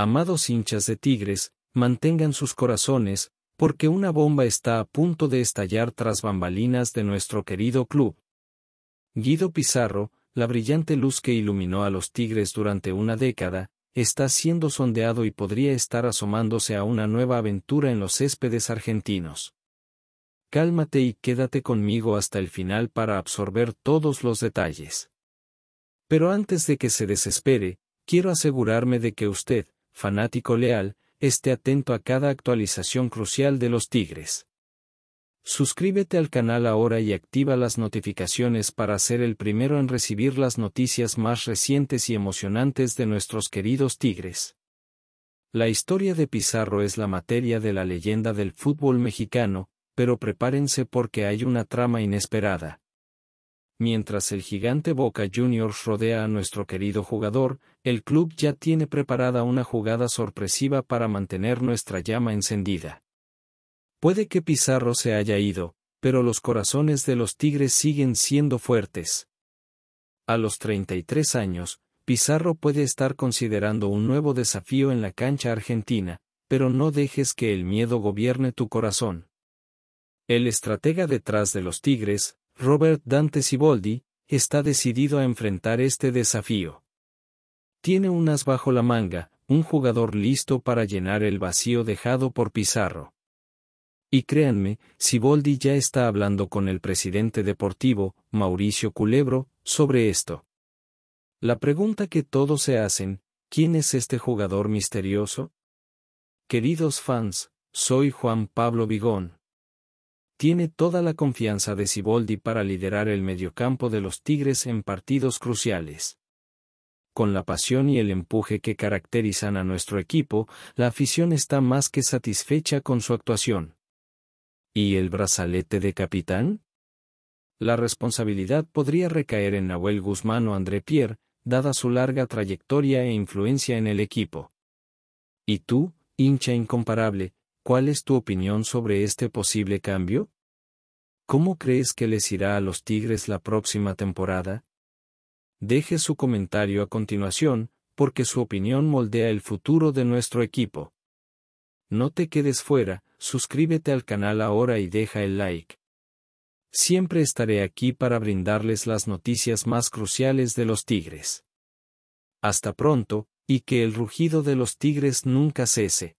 amados hinchas de Tigres, mantengan sus corazones, porque una bomba está a punto de estallar tras bambalinas de nuestro querido club. Guido Pizarro, la brillante luz que iluminó a los Tigres durante una década, está siendo sondeado y podría estar asomándose a una nueva aventura en los céspedes argentinos. Cálmate y quédate conmigo hasta el final para absorber todos los detalles. Pero antes de que se desespere, quiero asegurarme de que usted, fanático leal, esté atento a cada actualización crucial de los Tigres. Suscríbete al canal ahora y activa las notificaciones para ser el primero en recibir las noticias más recientes y emocionantes de nuestros queridos Tigres. La historia de Pizarro es la materia de la leyenda del fútbol mexicano, pero prepárense porque hay una trama inesperada. Mientras el gigante Boca Juniors rodea a nuestro querido jugador, el club ya tiene preparada una jugada sorpresiva para mantener nuestra llama encendida. Puede que Pizarro se haya ido, pero los corazones de los Tigres siguen siendo fuertes. A los 33 años, Pizarro puede estar considerando un nuevo desafío en la cancha argentina, pero no dejes que el miedo gobierne tu corazón. El estratega detrás de los Tigres, Robert Dante Siboldi, está decidido a enfrentar este desafío. Tiene unas bajo la manga, un jugador listo para llenar el vacío dejado por Pizarro. Y créanme, Siboldi ya está hablando con el presidente deportivo, Mauricio Culebro, sobre esto. La pregunta que todos se hacen, ¿quién es este jugador misterioso? Queridos fans, soy Juan Pablo Vigón tiene toda la confianza de Siboldi para liderar el mediocampo de los Tigres en partidos cruciales. Con la pasión y el empuje que caracterizan a nuestro equipo, la afición está más que satisfecha con su actuación. ¿Y el brazalete de capitán? La responsabilidad podría recaer en Nahuel Guzmán o André Pierre, dada su larga trayectoria e influencia en el equipo. ¿Y tú, hincha incomparable, ¿Cuál es tu opinión sobre este posible cambio? ¿Cómo crees que les irá a los Tigres la próxima temporada? Deje su comentario a continuación, porque su opinión moldea el futuro de nuestro equipo. No te quedes fuera, suscríbete al canal ahora y deja el like. Siempre estaré aquí para brindarles las noticias más cruciales de los Tigres. Hasta pronto, y que el rugido de los Tigres nunca cese.